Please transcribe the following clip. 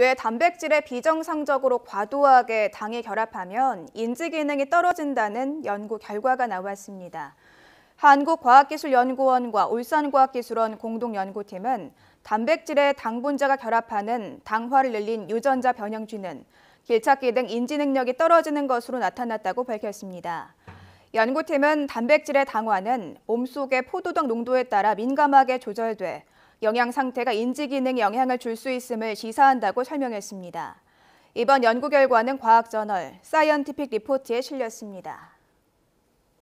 뇌 단백질의 비정상적으로 과도하게 당이 결합하면 인지 기능이 떨어진다는 연구 결과가 나왔습니다. 한국과학기술연구원과 울산과학기술원 공동연구팀은 단백질의 당 분자가 결합하는 당화를 늘린 유전자 변형쥐는 길찾기 등 인지 능력이 떨어지는 것으로 나타났다고 밝혔습니다. 연구팀은 단백질의 당화는 몸속의 포도당 농도에 따라 민감하게 조절돼 영양 상태가 인지 기능에 영향을 줄 수 있음을 시사한다고 설명했습니다. 이번 연구 결과는 과학저널 사이언티픽 리포트에 실렸습니다.